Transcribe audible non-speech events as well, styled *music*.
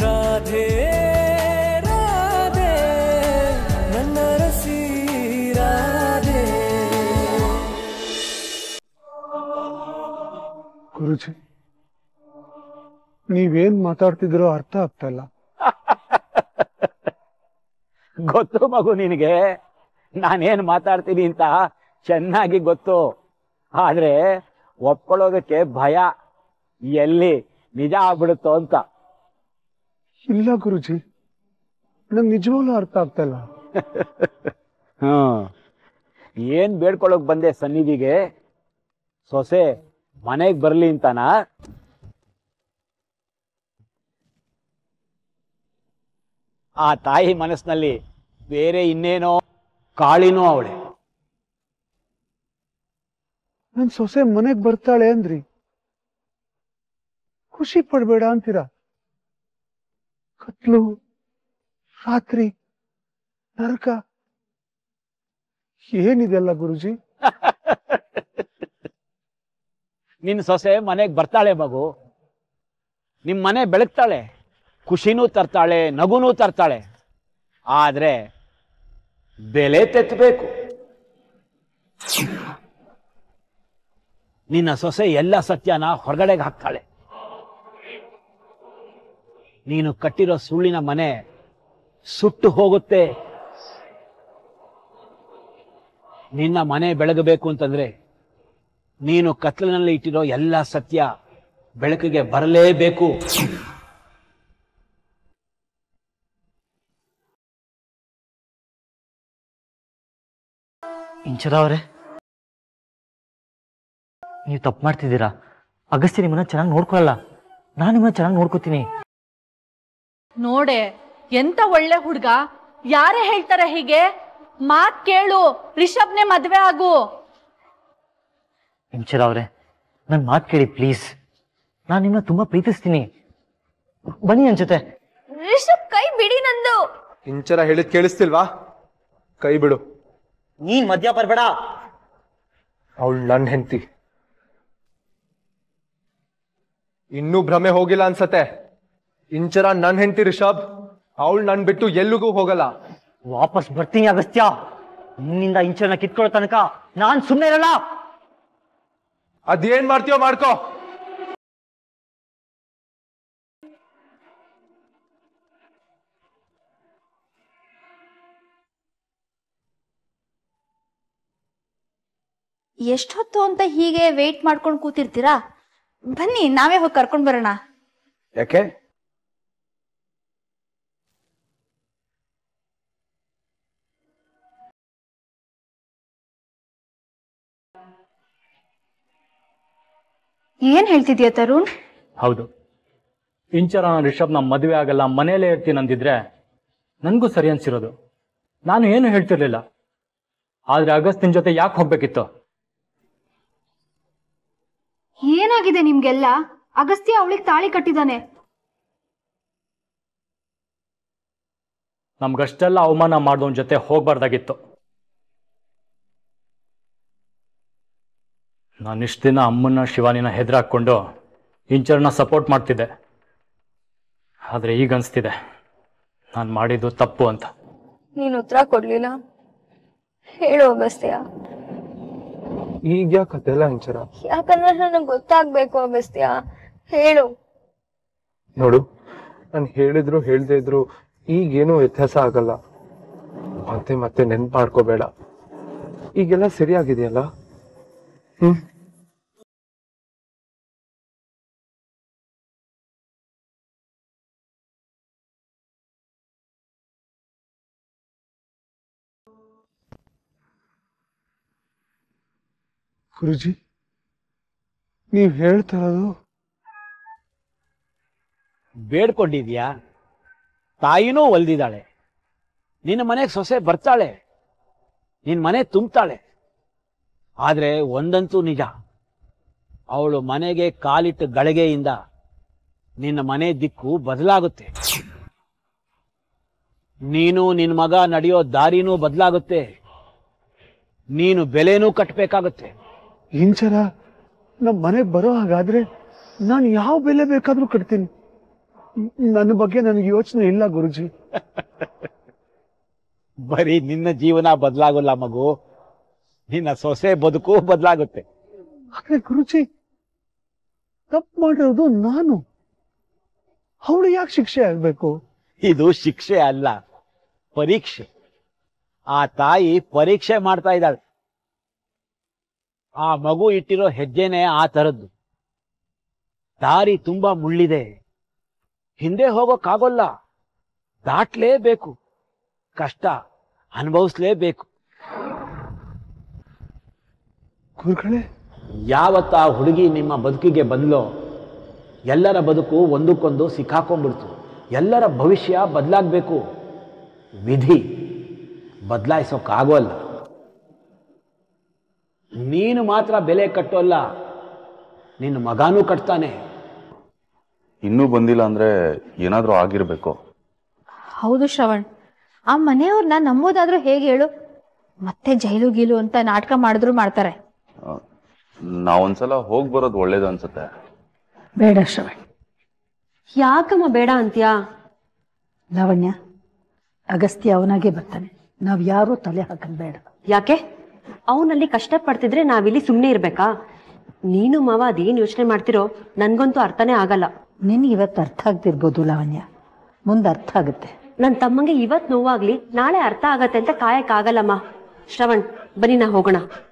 ರಾಧೆ ರಾಧೆ ನೀವೇನ್ ಮಾತಾಡ್ತಿದ್ರೋ ಅರ್ಥ ಆಗ್ತಲ್ಲ *laughs* ಗೊತ್ತು ಮಗು ನಿನಗೆ ನಾನೇನ್ ಮಾತಾಡ್ತೀನಿ ಅಂತ ಚೆನ್ನಾಗಿ ಗೊತ್ತು ಆದ್ರೆ ಒಪ್ಕೊಳ್ಳೋದಕ್ಕೆ ಭಯ ಎಲ್ಲಿ ನಿಜ ಆಗ್ಬಿಡುತ್ತೋ ಅಂತ ಇಲ್ಲ ಗುರುಜಿ ನಂಗೆ ನಿಜವಾಗ್ಲೂ ಅರ್ಥ ಆಗ್ತಾ ಇಲ್ಲ *laughs* ಹಾ ಏನ್ ಬೇಡ್ಕೊಳಕ್ ಬಂದೆ ಸನ್ನಿಧಿಗೆ ಸೊಸೆ ಮನೆಗ್ ಬರ್ಲಿ ಅಂತಾನ ಆ ತಾಯಿ ಮನಸ್ಸಿನಲ್ಲಿ ಬೇರೆ ಇನ್ನೇನೋ ಕಾಳಿನೋ ಅವಳೆ ನನ್ ಸೊಸೆ ಮನೆಗ್ ಬರ್ತಾಳೆ ಅಂದ್ರಿ ಖುಷಿ ಪಡ್ಬೇಡ ಅಂತೀರಾ ಕತ್ಲು ರಾತ್ರಿ ನರಕ ಏನಿದೆಲ್ಲ ಗುರುಜಿ *laughs* ನಿನ್ ಸೊಸೆ ಮನೆಗೆ ಬರ್ತಾಳೆ ಮಗು ನಿಮ್ಮ ಮನೆ ಬೆಳಗ್ತಾಳೆ ಖುಷಿನೂ ತರ್ತಾಳೆ ನಗುನೂ ತರ್ತಾಳೆ ಆದ್ರೆ ಬೆಲೆ ತೆತ್ತಬೇಕು ನಿನ್ನ ಸೊಸೆ ಎಲ್ಲ ಸತ್ಯನ ಹೊರಗಡೆಗೆ ಹಾಕ್ತಾಳೆ ನೀನು ಕಟ್ಟಿರೋ ಸುಳ್ಳಿನ ಮನೆ ಸುಟ್ಟು ಹೋಗುತ್ತೆ ನಿನ್ನ ಮನೆ ಬೆಳಗಬೇಕು ಅಂತಂದ್ರೆ ನೀನು ಕತ್ಲಿನಲ್ಲಿ ಇಟ್ಟಿರೋ ಎಲ್ಲ ಸತ್ಯ ಬೆಳಕಿಗೆ ಬರಲೇಬೇಕು ಇಂಚದ ಅವರೇ ನೀವು ತಪ್ಪು ಮಾಡ್ತಿದ್ದೀರಾ ಅಗಸ್ತ್ಯ ನಿಮ್ಮನ್ನ ಚೆನ್ನಾಗಿ ನೋಡ್ಕೊಳ್ಳಲ್ಲ ನಾನು ನಿಮ್ಮನ್ನ ಚೆನ್ನಾಗಿ ನೋಡ್ಕೋತೀನಿ ನೋಡೆ ಎಂತ ಒಳ್ಳೆ ಹುಡ್ಗ ಯಾರೇ ಹೇಳ್ತಾರ ಹೀಗೆ ಮಾತ್ ಕೇಳು ರಿಷಬ್ನೆ ಮದ್ವೆ ಆಗು ಇಂಚರ ಅವ್ರೆ ನನ್ ಮಾತ್ ಕೇಳಿ ಪ್ಲೀಸ್ ನಾನು ನಿನ್ನ ತುಂಬಾ ಪ್ರೀತಿಸ್ತೀನಿ ಬನ್ನಿ ಅನ್ಸುತ್ತೆ ರಿಷಬ್ ಕೈ ಬಿಡಿ ನಂದು ಇಂಚರ ಹೇಳಿದ್ ಕೇಳಿಸ್ತಿಲ್ವಾ ಕೈ ಬಿಡು ನೀನ್ ಮದ್ಯ ಬರ್ಬೇಡ ಅವಳು ನನ್ ಹೆಂಡತಿ ಇನ್ನೂ ಭ್ರಮೆ ಹೋಗಿಲ್ಲ ಅನ್ಸತ್ತೆ ಇಂಚರ ನನ್ ಹೆಂಡತಿ ರಿಷಬ್ ಅವಳು ನನ್ ಬಿಟ್ಟು ಎಲ್ಲಿಗೂ ಹೋಗಲ್ಲ ವಾಪಸ್ ಬರ್ತೀನಿ ಅಗಸ್ತ್ಯ ನಿನ್ನಿಂದ ಇಂಚನ ಕಿತ್ಕೊಳ್ಳೋ ತನಕ ನಾನ್ ಸುಮ್ಮನೆ ಇರಲ್ಲ ಅದೇನ್ ಮಾಡ್ತೀಯೋ ಮಾಡ್ಕೋ ಎಷ್ಟೊತ್ತು ಅಂತ ಹೀಗೆ ವೇಟ್ ಮಾಡ್ಕೊಂಡು ಕೂತಿರ್ತೀರಾ ಬನ್ನಿ ನಾವೇ ಹೋಗಿ ಕರ್ಕೊಂಡ್ ಬರೋಣ ಯಾಕೆ ಏನ್ ಹೇಳ್ತಿದ್ಯಾ ತರುಣ್ ಹೌದು ಇಂಚರ ನಮ್ ಮದುವೆ ಆಗಲ್ಲ ಮನೆಯಲ್ಲೇ ಇರ್ತೀನಿ ಅಂದಿದ್ರೆ ನನಗೂ ಸರಿ ಅನ್ಸಿರೋದು ನಾನು ಏನು ಹೇಳ್ತಿರ್ಲಿಲ್ಲ ಆದ್ರೆ ಅಗಸ್ತಿನ ಜೊತೆ ಯಾಕೆ ಹೋಗ್ಬೇಕಿತ್ತು ಏನಾಗಿದೆ ನಿಮ್ಗೆಲ್ಲ ಅಗಸ್ತಿ ಅವಳಿಗೆ ತಾಳಿ ಕಟ್ಟಿದಾನೆ ನಮ್ಗಷ್ಟೆಲ್ಲ ಅವಮಾನ ಮಾಡೋನ್ ಜೊತೆ ಹೋಗ್ಬಾರ್ದಾಗಿತ್ತು ನಾನು ಇಷ್ಟು ದಿನ ಅಮ್ಮನ ಶಿವಾನಿನ ಹೆದರಾಕೊಂಡು ಇಂಚರನ್ನ ಸಪೋರ್ಟ್ ಮಾಡ್ತಿದ್ದೆ ಆದರೆ ಈಗ ಅನಿಸ್ತಿದೆ ನಾನು ಮಾಡಿದ್ದು ತಪ್ಪು ಅಂತ ನೀನು ಉತ್ತರ ಕೊಡ್ಲಿಲ್ಲ ಹೇಳು ಅಗಸ್ತ್ಯ ಈಗ ಯಾಕೆ ಅದೆಲ್ಲ ಇಂಚರ ಯಾಕಂದ್ರೆ ನನಗೆ ಗೊತ್ತಾಗ್ಬೇಕು ಅಗಸ್ತ್ಯ ಹೇಳು ನೋಡು ನಾನು ಹೇಳಿದ್ರು ಹೇಳ್ದೇ ಇದ್ರು ಈಗೇನು ವ್ಯತ್ಯಾಸ ಆಗಲ್ಲ ಮತ್ತೆ ಮತ್ತೆ ನೆನ್ಪು ಮಾಡ್ಕೋಬೇಡ ಈಗೆಲ್ಲ ಸರಿಯಾಗಿದೆಯಲ್ಲ ಹ್ಮ್ ಗುರುಜಿ ನೀವು ಹೇಳ್ತಾರದು ಬೇಡ್ಕೊಂಡಿದ್ಯಾ ತಾಯಿನೂ ಒಲ್ದಿದ್ದಾಳೆ ನಿನ್ನ ಮನೆಗೆ ಸೊಸೆ ಬರ್ತಾಳೆ ನಿನ್ನ ಮನೆ ತುಂಬ್ತಾಳೆ ಆದರೆ ಒಂದಂತೂ ನಿಜ ಅವಳು ಮನೆಗೆ ಕಾಲಿಟ್ಟು ಗಳಿಗೆಯಿಂದ ನಿನ್ನ ಮನೆ ದಿಕ್ಕು ಬದಲಾಗುತ್ತೆ ನೀನು ನಿನ್ನ ಮಗ ನಡೆಯೋ ದಾರಿನೂ ಬದಲಾಗುತ್ತೆ ನೀನು ಬೆಲೆನೂ ಕಟ್ಟಬೇಕಾಗುತ್ತೆ ಇಂಚರ ನಮ್ಮ ಮನೆಗೆ ಬರೋ ಹಾಗಾದ್ರೆ ನಾನು ಯಾವ ಬೆಲೆ ಬೇಕಾದರೂ ಕಟ್ತೀನಿ ನನ್ನ ಬಗ್ಗೆ ನನಗೆ ಯೋಚನೆ ಇಲ್ಲ ಗುರುಜಿ *laughs* ಬರೀ ನಿನ್ನ ಜೀವನ ಬದಲಾಗಲ್ಲ ಮಗು ನಿನ್ನ ಸೊಸೆ ಬದುಕು ಬದಲಾಗುತ್ತೆ ಆದ್ರೆ ಗುರುಜಿ ತಪ್ಪು ಮಾಡಿರೋದು ನಾನು ಅವಳು ಯಾಕೆ ಶಿಕ್ಷೆ ಆಗಬೇಕು ಇದು ಶಿಕ್ಷೆ ಅಲ್ಲ ಪರೀಕ್ಷೆ ಆ ತಾಯಿ ಪರೀಕ್ಷೆ ಮಾಡ್ತಾ ಇದ್ದಾಳೆ ಆ ಮಗು ಇಟ್ಟಿರೋ ಹೆಜ್ಜೆನೇ ಆ ಥರದ್ದು ದಾರಿ ತುಂಬಾ ಮುಳ್ಳಿದೆ ಹಿಂದೆ ಹೋಗೋಕ್ಕಾಗೋಲ್ಲ ದಾಟ್ಲೇಬೇಕು ಕಷ್ಟ ಅನುಭವಿಸ್ಲೇಬೇಕು ಯಾವತ್ತ ಆ ಹುಡುಗಿ ನಿಮ್ಮ ಬದುಕಿಗೆ ಬಂದ್ಲೋ ಎಲ್ಲರ ಬದುಕು ಒಂದಕ್ಕೊಂದು ಸಿಕ್ಕಾಕೊಂಡ್ಬಿಡ್ತು ಎಲ್ಲರ ಭವಿಷ್ಯ ಬದಲಾಗಬೇಕು ವಿಧಿ ಬದಲಾಯಿಸೋಕ್ಕಾಗೋಲ್ಲ ನೀನು ಮಾತ್ರ ಬೆಲೆ ಕಟ್ಟೋಲ್ಲ ನಿನ್ನ ಮಗಾನೂ ಕಟ್ತಾನೆ ಇನ್ನೂ ಬಂದಿಲ್ಲ ಅಂದ್ರೆ ಏನಾದ್ರೂ ಆಗಿರ್ಬೇಕು ಹೌದು ಶ್ರವಣ್ ಆ ಮನೆಯವ್ರನ್ನ ನಂಬೋದಾದ್ರೂ ಹೇಗೆ ಹೇಳು ಮತ್ತೆ ಜೈಲು ಗೀಲು ಅಂತ ನಾಟಕ ಮಾಡಿದ್ರು ಮಾಡ್ತಾರೆ ನಾವೊಂದ್ಸಲ ಹೋಗಿ ಬರೋದು ಒಳ್ಳೇದು ಅನ್ಸುತ್ತೆ ಬೇಡ ಶ್ರವಣ್ ಯಾಕಮ್ಮ ಬೇಡ ಅಂತ್ಯಾ ಲಾವಣ್ಯ ಅಗಸ್ತ್ಯ ಅವನಾಗೆ ಬರ್ತಾನೆ ನಾವ್ ಯಾರು ತಲೆ ಹಾಕದ್ ಬೇಡ ಯಾಕೆ ಅವನಲ್ಲಿ ಕಷ್ಟ ಪಡ್ತಿದ್ರೆ ನಾವಿಲ್ಲಿ ಸುಮ್ಮನೆ ಇರ್ಬೇಕಾ ನೀನು ಮಾವ ಏನ್ ಯೋಚನೆ ಮಾಡ್ತಿರೋ ನನ್ಗಂತೂ ಅರ್ಥನೇ ಆಗಲ್ಲ ನಿನ್ ಇವತ್ತು ಅರ್ಥ ಆಗ್ತಿರ್ಬೋದು ಲಾವಣ್ಯ ಮುಂದೆ ಅರ್ಥ ಆಗುತ್ತೆ ನನ್ ತಮ್ಮಂಗೆ ಇವತ್ತು ನೋವಾಗ್ಲಿ ನಾಳೆ ಅರ್ಥ ಆಗತ್ತೆ ಅಂತ ಆಗಲ್ಲಮ್ಮ ಶ್ರವಣ್ ಬನ್ನಿ ನಾ ಹೋಗೋಣ